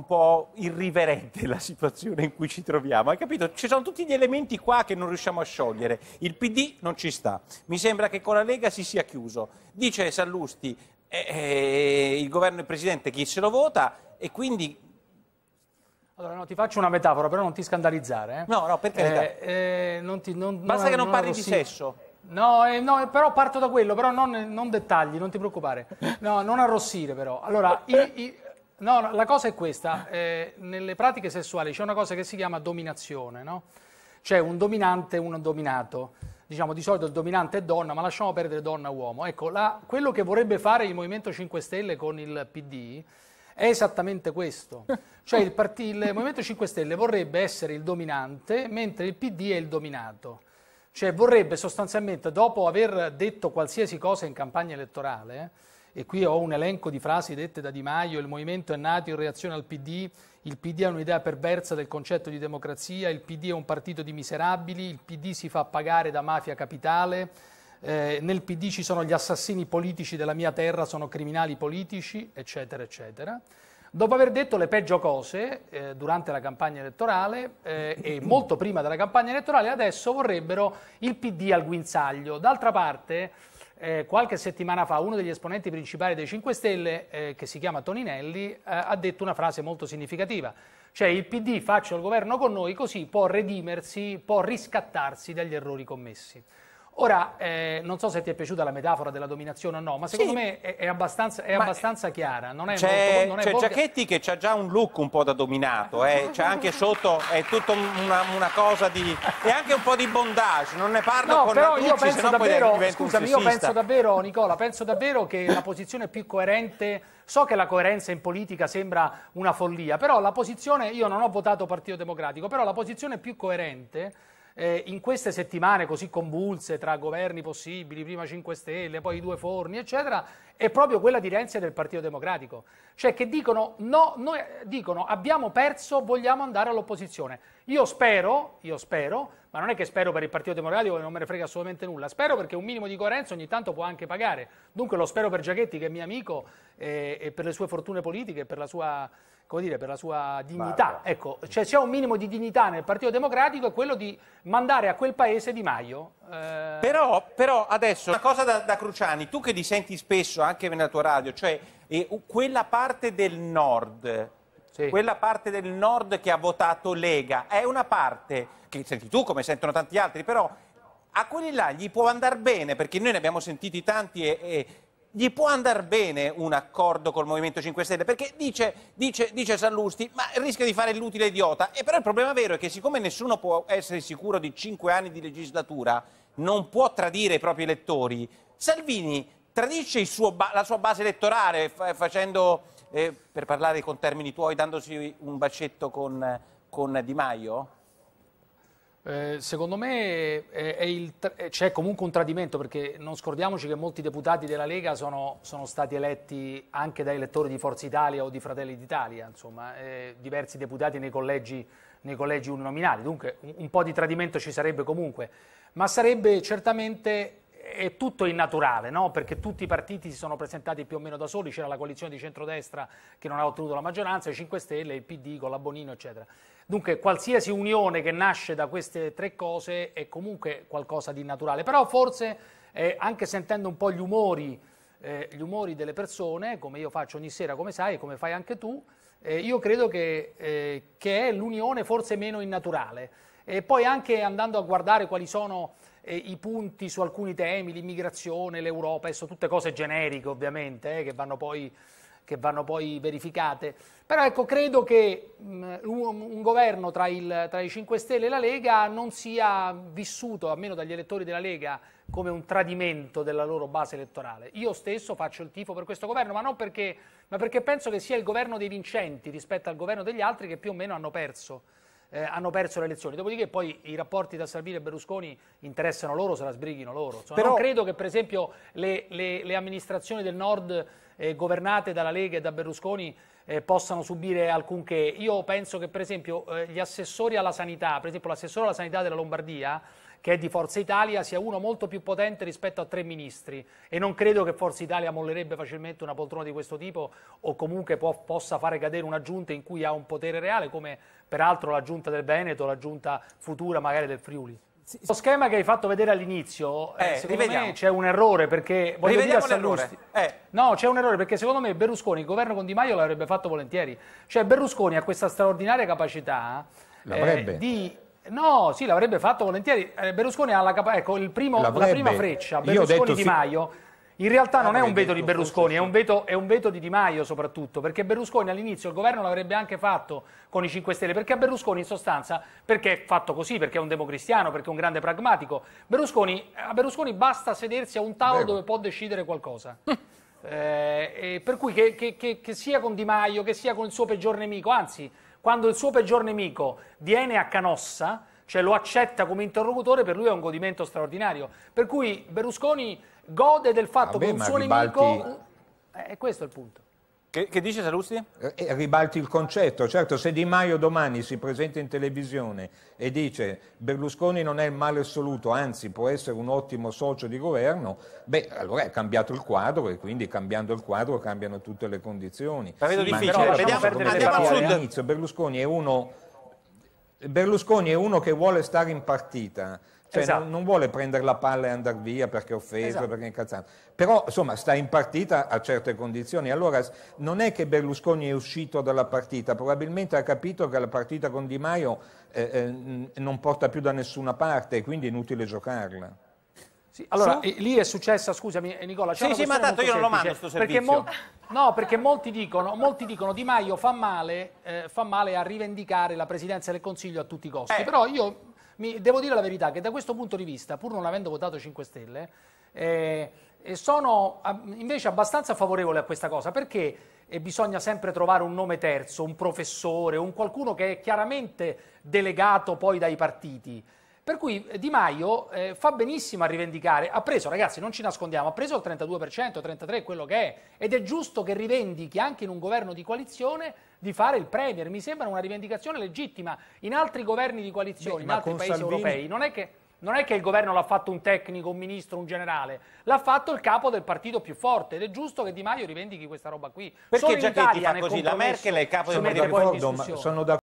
un po' irriverente la situazione in cui ci troviamo. Hai capito? Ci sono tutti gli elementi qua che non riusciamo a sciogliere. Il PD non ci sta. Mi sembra che con la Lega si sia chiuso. Dice Sallusti, eh, eh, il governo e il presidente chi se lo vota e quindi... Allora, no, ti faccio una metafora, però non ti scandalizzare. Eh. No, no, perché... Eh, eh, non ti, non, Basta non, che non, parli di sesso. No, eh, no, eh, però parto da quello, però non, non, dettagli, non ti preoccupare. No, non arrossire però. Allora, i, i, No, la cosa è questa, eh, nelle pratiche sessuali c'è una cosa che si chiama dominazione, no? C'è cioè, un dominante e un dominato. Diciamo di solito il dominante è donna, ma lasciamo perdere donna e uomo. Ecco, la, quello che vorrebbe fare il Movimento 5 Stelle con il PD è esattamente questo. Cioè il, part- il Movimento 5 Stelle vorrebbe essere il dominante, mentre il PD è il dominato. Cioè vorrebbe sostanzialmente, dopo aver detto qualsiasi cosa in campagna elettorale e qui ho un elenco di frasi dette da Di Maio, il movimento è nato in reazione al PD, il PD ha un'idea perversa del concetto di democrazia, il PD è un partito di miserabili, il PD si fa pagare da mafia capitale, eh, nel PD ci sono gli assassini politici della mia terra, sono criminali politici, eccetera, eccetera. Dopo aver detto le peggio cose eh, durante la campagna elettorale eh, e molto prima della campagna elettorale, adesso vorrebbero il PD al guinzaglio. D'altra parte, eh, qualche settimana fa uno degli esponenti principali dei 5 Stelle, eh, che si chiama Toninelli, eh, ha detto una frase molto significativa, cioè il PD faccia il governo con noi così può redimersi, può riscattarsi dagli errori commessi. Ora, eh, non so se ti è piaciuta la metafora della dominazione o no, ma secondo sì. me è, è abbastanza, è abbastanza chiara. Non è c'è, molto, non c'è Giacchetti che ha già un look un po' da dominato, eh. c'è anche sotto, è tutta una, una, cosa di... e anche un po' di bondage, non ne parlo no, con però Natucci, io penso davvero, Scusami, io penso davvero, Nicola, penso davvero che la posizione più coerente... So che la coerenza in politica sembra una follia, però la posizione... Io non ho votato Partito Democratico, però la posizione più coerente eh, in queste settimane così convulse tra governi possibili, prima 5 Stelle, poi i due forni, eccetera, è proprio quella di Renzi e del Partito Democratico. Cioè che dicono, no, noi dicono abbiamo perso, vogliamo andare all'opposizione. Io spero, io spero ma non è che spero per il Partito Democratico che non me ne frega assolutamente nulla, spero perché un minimo di coerenza ogni tanto può anche pagare, dunque lo spero per Giachetti che è mio amico eh, e per le sue fortune politiche e per la sua, dire, per la sua dignità, Barba. ecco, cioè, c'è un minimo di dignità nel Partito Democratico è quello di mandare a quel paese Di Maio. Eh... Però, però, adesso, una cosa da, da, Cruciani, tu che ti senti spesso anche nella tua radio, cioè eh, quella parte del nord sì. quella parte del nord che ha votato Lega è una parte che senti tu come sentono tanti altri, però a quelli là gli può andare bene, perché noi ne abbiamo sentiti tanti e, e gli può andare bene un accordo col Movimento 5 Stelle, perché dice, dice, dice Sallusti, ma rischia di fare l'utile idiota. E però il problema vero è che siccome nessuno può essere sicuro di 5 anni di legislatura, non può tradire i propri elettori, Salvini tradisce suo, la sua base elettorale facendo eh, per parlare con termini tuoi, dandosi un bacetto con, con Di Maio? Eh, secondo me eh, c'è comunque un tradimento perché non scordiamoci che molti deputati della Lega sono, sono stati eletti anche da elettori di Forza Italia o di Fratelli d'Italia, insomma, eh, diversi deputati nei collegi, nei collegi uninominali, dunque un, un po' di tradimento ci sarebbe comunque, ma sarebbe certamente è tutto innaturale, no? perché tutti i partiti si sono presentati più o meno da soli, c'era la coalizione di centrodestra che non ha ottenuto la maggioranza, i 5 Stelle, il PD con la Bonino, eccetera. Dunque qualsiasi unione che nasce da queste tre cose è comunque qualcosa di innaturale, però forse eh, anche sentendo un po' gli umori, eh, gli umori, delle persone, come io faccio ogni sera, come sai, e come fai anche tu, eh, io credo che, eh, che è l'unione forse meno innaturale. E poi anche andando a guardare quali sono eh, i punti su alcuni temi, l'immigrazione, l'Europa, adesso tutte cose generiche ovviamente, eh, che, vanno poi, che, vanno poi, verificate. Però ecco, credo che mh, mm, un, un, governo tra, il, tra i 5 Stelle e la Lega non sia vissuto, almeno dagli elettori della Lega, come un tradimento della loro base elettorale. Io stesso faccio il tifo per questo governo, ma non perché, ma perché penso che sia il governo dei vincenti rispetto al governo degli altri che più o meno hanno perso eh, hanno perso le elezioni. Dopodiché poi i rapporti tra Salvini e Berlusconi interessano loro, se la sbrighino loro. Insomma, Però... Non credo che per esempio le, le, le amministrazioni del nord eh, governate dalla Lega e da Berlusconi eh, possano subire alcunché. Io penso che per esempio eh, gli assessori alla sanità, per esempio l'assessore alla sanità della Lombardia, che è di Forza Italia sia uno molto più potente rispetto a tre ministri e non credo che Forza Italia mollerebbe facilmente una poltrona di questo tipo o comunque può, possa fare cadere una giunta in cui ha un potere reale come peraltro la giunta del Veneto, la giunta futura magari del Friuli. Sì, sì. Lo schema che hai fatto vedere all'inizio, eh, eh secondo rivediamo. me c'è un errore perché... Voglio dire a Sallusti, eh. No, c'è un errore perché secondo me Berlusconi, il governo con Di Maio l'avrebbe fatto volentieri. Cioè Berlusconi ha questa straordinaria capacità eh, di No, sì, l'avrebbe fatto volentieri. Eh, Berlusconi ha la capa- ecco, primo, la prima freccia, Berlusconi Di Maio. In realtà non è un veto di Berlusconi, è un veto, è un veto, di Di Maio soprattutto, perché Berlusconi all'inizio il governo l'avrebbe anche fatto con i 5 Stelle, perché a Berlusconi in sostanza, perché è fatto così, perché è un democristiano, perché è un grande pragmatico, Berlusconi, a Berlusconi basta sedersi a un tavolo dove può decidere qualcosa. eh, per cui che, che, che, che sia con Di Maio, che sia con il suo peggior nemico, anzi quando il suo peggior nemico viene a Canossa, cioè lo accetta come interlocutore, per lui è un godimento straordinario. Per cui Berlusconi gode del fatto Vabbè, che un suo Ribalti... nemico... Eh, è questo il punto. Che, che, dice Salustri? Eh, eh, ribalti il concetto, certo se Di Maio domani si presenta in televisione e dice Berlusconi non è il male assoluto, anzi può essere un ottimo socio di governo, beh allora è cambiato il quadro e quindi cambiando il quadro cambiano tutte le condizioni. La vedo difficile, Ma, però, vediamo, andiamo al sud. All'inizio Berlusconi è uno Berlusconi è uno che vuole stare in partita cioè esatto. non, non, vuole prendere la palla e andare via perché è offeso, esatto. perché è incazzato. Però insomma sta in partita a certe condizioni. Allora non è che Berlusconi è uscito dalla partita, probabilmente ha capito che la partita con Di Maio eh, eh, non porta più da nessuna parte quindi è inutile giocarla. Sì, allora, sì? Eh, lì è successa, scusami eh, Nicola, c'è sì, sì, ma tanto io non lo mando questo servizio. Perché mol- no, perché molti dicono, molti dicono Di Maio fa male, eh, fa male, a rivendicare la presidenza del Consiglio a tutti i costi, eh. però io mi, devo dire la verità che da questo punto di vista, pur non avendo votato 5 Stelle, eh, eh sono invece abbastanza favorevole a questa cosa perché eh, bisogna sempre trovare un nome terzo, un professore, un qualcuno che è chiaramente delegato poi dai partiti. Per cui eh, Di Maio eh, fa benissimo a rivendicare, ha preso, ragazzi, non ci nascondiamo, ha preso il 32%, 33% quello che è, ed è giusto che rivendichi anche in un governo di coalizione di fare il Premier, mi sembra una rivendicazione legittima. In altri governi di coalizione, Beh, in altri paesi Salvini... europei, non è che non è che il governo l'ha fatto un tecnico, un ministro, un generale, l'ha fatto il capo del partito più forte ed è giusto che Di Maio rivendichi questa roba qui. Perché Solo già che ti fa così la Merkel è il capo del partito più forte. Sono d'accordo